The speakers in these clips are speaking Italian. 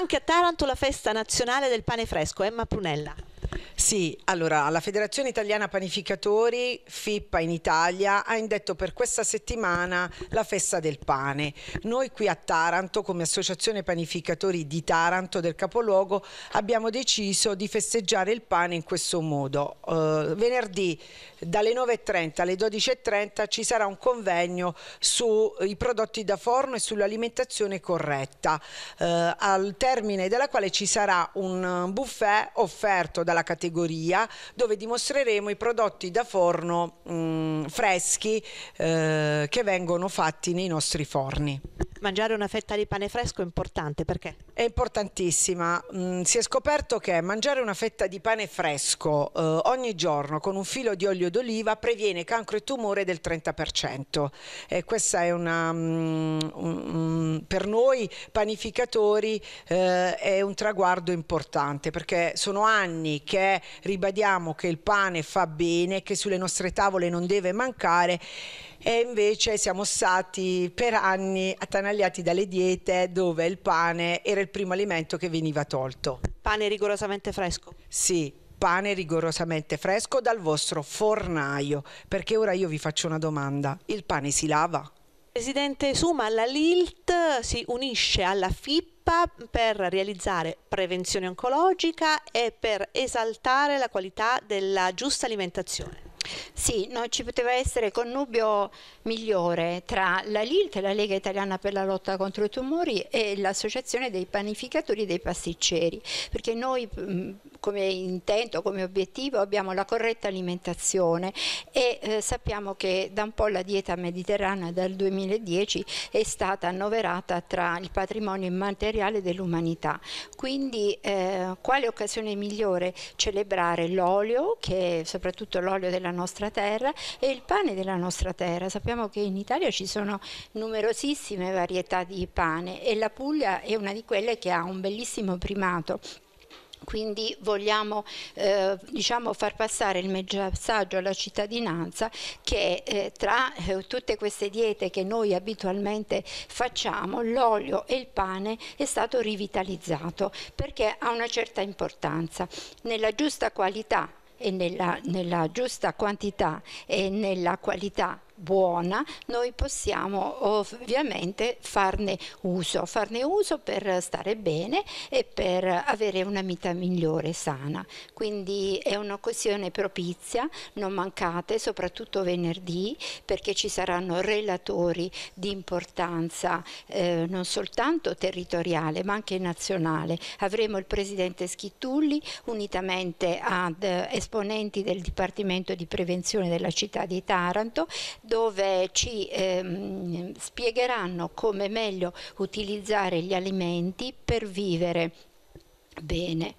Anche a Taranto la festa nazionale del pane fresco, Emma Prunella. Sì, allora la Federazione Italiana Panificatori, FIPA in Italia, ha indetto per questa settimana la festa del pane. Noi qui a Taranto, come Associazione Panificatori di Taranto del capoluogo, abbiamo deciso di festeggiare il pane in questo modo. Uh, venerdì dalle 9.30 alle 12.30 ci sarà un convegno sui prodotti da forno e sull'alimentazione corretta, uh, al termine della quale ci sarà un buffet offerto dalla categoria categoria dove dimostreremo i prodotti da forno mh, mm, freschi eh, che vengono fatti nei nostri forni. Mangiare una fetta di pane fresco è importante perché? È importantissima. Mm, si è scoperto che mangiare una fetta di pane fresco eh, ogni giorno con un filo di olio d'oliva previene cancro e tumore del 30%. E questa è una, mm, um, per noi panificatori eh, è un traguardo importante perché sono anni che ribadiamo che il pane fa bene, che sulle nostre tavole non deve mancare e invece siamo stati per anni attanagliati dalle diete dove il pane era il primo alimento che veniva tolto. Pane rigorosamente fresco? Sì, pane rigorosamente fresco dal vostro fornaio, perché ora io vi faccio una domanda, il pane si lava? Presidente Suma, la LILT si unisce alla FIP stampa per realizzare prevenzione oncologica e per esaltare la qualità della giusta alimentazione. Sì, non ci poteva essere connubio migliore tra la LILT, la Lega Italiana per la lotta contro i tumori e l'associazione dei panificatori e dei pasticceri, perché noi come intento, come obiettivo abbiamo la corretta alimentazione e eh, sappiamo che da un po' la dieta mediterranea dal 2010 è stata annoverata tra il patrimonio immateriale dell'umanità. Quindi eh, quale occasione migliore celebrare l'olio, che è soprattutto l'olio della nostra terra, e il pane della nostra terra. Sappiamo che in Italia ci sono numerosissime varietà di pane e la Puglia è una di quelle che ha un bellissimo primato quindi vogliamo eh, diciamo far passare il messaggio alla cittadinanza che eh, tra eh, tutte queste diete che noi abitualmente facciamo, l'olio e il pane è stato rivitalizzato perché ha una certa importanza. Nella giusta qualità e nella, nella giusta quantità e nella qualità buona, noi possiamo ovviamente farne uso, farne uso per stare bene e per avere una vita migliore, sana. Quindi è un'occasione propizia, non mancate, soprattutto venerdì, perché ci saranno relatori di importanza eh, non soltanto territoriale ma anche nazionale. Avremo il Presidente Schittulli unitamente ad eh, esponenti del Dipartimento di Prevenzione della città di Taranto, dove ci ehm, spiegheranno come meglio utilizzare gli alimenti per vivere bene.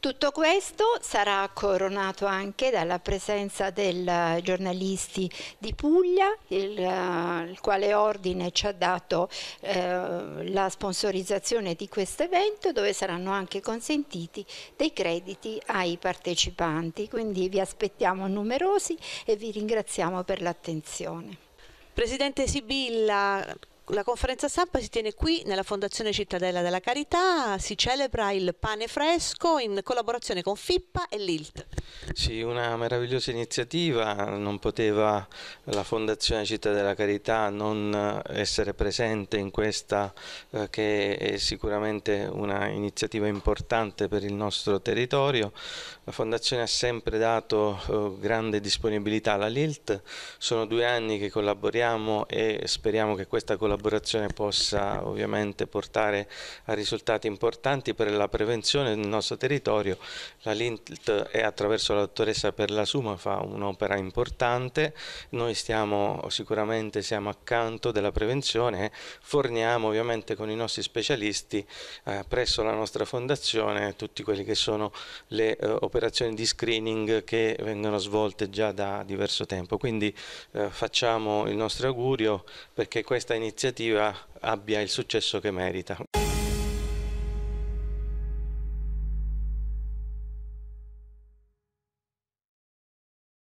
Tutto questo sarà coronato anche dalla presenza del eh, giornalisti di Puglia, il, eh, il quale ordine ci ha dato eh, la sponsorizzazione di questo evento dove saranno anche consentiti dei crediti ai partecipanti. Quindi vi aspettiamo numerosi e vi ringraziamo per l'attenzione. Presidente Sibilla, la conferenza stampa si tiene qui nella Fondazione Cittadella della Carità, si celebra il pane fresco in collaborazione con FIPPA e l'ILT. Sì, una meravigliosa iniziativa, non poteva la Fondazione Cittadella della Carità non essere presente in questa eh, che è sicuramente una iniziativa importante per il nostro territorio. La Fondazione ha sempre dato eh, grande disponibilità alla LILT, sono due anni che collaboriamo e speriamo che questa collaborazione collaborazione possa ovviamente portare a risultati importanti per la prevenzione del nostro territorio. La Lint e attraverso la dottoressa Perla Suma fa un'opera importante, noi stiamo sicuramente siamo accanto della prevenzione, forniamo ovviamente con i nostri specialisti eh, presso la nostra fondazione tutte quelle che sono le eh, operazioni di screening che vengono svolte già da diverso tempo. Quindi eh, facciamo il nostro augurio perché questa iniziativa iniziativa abbia il successo che merita.